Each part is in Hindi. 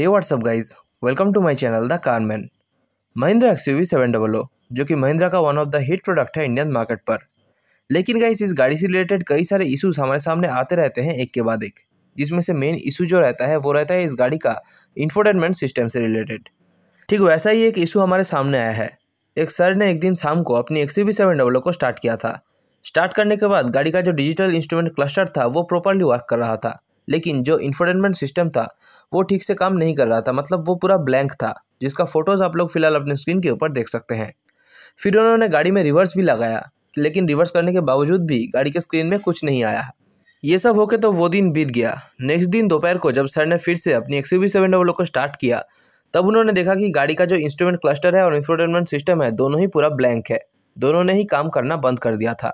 hey what's up guys welcome to my channel the car man Mahindra X U V seven double O जो कि महिंद्रा का one of the hit product है इंडियन मार्केट पर लेकिन गाइज इस गाड़ी से रिलेटेड कई सारे इशूज़ हमारे सामने आते रहते हैं एक के बाद एक जिसमें से मेन इशू जो रहता है वो रहता है इस गाड़ी का इन्फोटेनमेंट सिस्टम से रिलेटेड ठीक वैसा ही एक इशू हमारे सामने आया है एक सर ने एक दिन शाम को अपनी X U seven double O को स्टार्ट किया था स्टार्ट करने के बाद गाड़ी का जो डिजिटल इंस्ट्रूमेंट क्लस्टर था वो प्रॉपरली वर्क कर रहा था लेकिन जो इन्फोटेनमेंट सिस्टम था वो ठीक से काम नहीं कर रहा था मतलब वो पूरा ब्लैंक था जिसका फ़ोटोज़ आप लोग फिलहाल अपने स्क्रीन के ऊपर देख सकते हैं फिर उन्होंने गाड़ी में रिवर्स भी लगाया लेकिन रिवर्स करने के बावजूद भी गाड़ी के स्क्रीन में कुछ नहीं आया ये सब होके तो वो दिन बीत गया नेक्स्ट दिन दोपहर को जब सर ने फिर से अपनी एक्स यू सेवन डबल को स्टार्ट किया तब उन्होंने देखा कि गाड़ी का जो इंस्ट्रूमेंट क्लस्टर है और इंफोटेनमेंट सिस्टम है दोनों ही पूरा ब्लैंक है दोनों ने ही काम करना बंद कर दिया था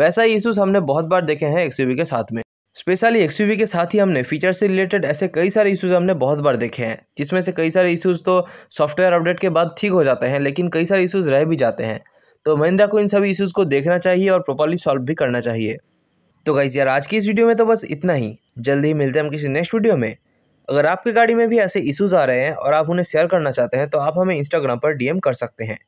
वैसा ही इशूज़ हमने बहुत बार देखे हैं एक्स के साथ में स्पेशली एक्स के साथ ही हमने फीचर से रिलेटेड ऐसे कई सारे इश्यूज हमने बहुत बार देखे हैं जिसमें से कई सारे इश्यूज तो सॉफ्टवेयर अपडेट के बाद ठीक हो जाते हैं लेकिन कई सारे इश्यूज रह भी जाते हैं तो महिंद्रा को इन सभी इश्यूज को देखना चाहिए और प्रॉपरली सॉल्व भी करना चाहिए तो गाइज यार आज की इस वीडियो में तो बस इतना ही जल्दी ही मिलते हैं हम किसी नेक्स्ट वीडियो में अगर आपकी गाड़ी में भी ऐसे इशूज़ आ रहे हैं और आप उन्हें शेयर करना चाहते हैं तो आप हमें इंस्टाग्राम पर डीएम कर सकते हैं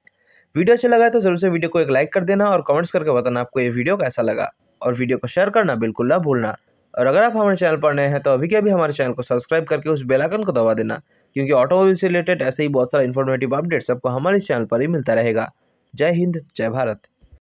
वीडियो अच्छा लगा तो जरूर से वीडियो को एक लाइक कर देना और कमेंट्स करके बताना आपको ये वीडियो कैसा लगा और वीडियो को शेयर करना बिल्कुल ना भूलना और अगर आप हमारे चैनल पर नए हैं तो अभी के अभी हमारे चैनल को सब्सक्राइब करके उस बेलाइकन को दबा देना क्योंकि ऑटोमोबाइल से रिलेटेड ऐसे ही बहुत सारा इन्फॉर्मेटिव अपडेट्स आपको हमारे इस चैनल पर ही मिलता रहेगा जय हिंद जय भारत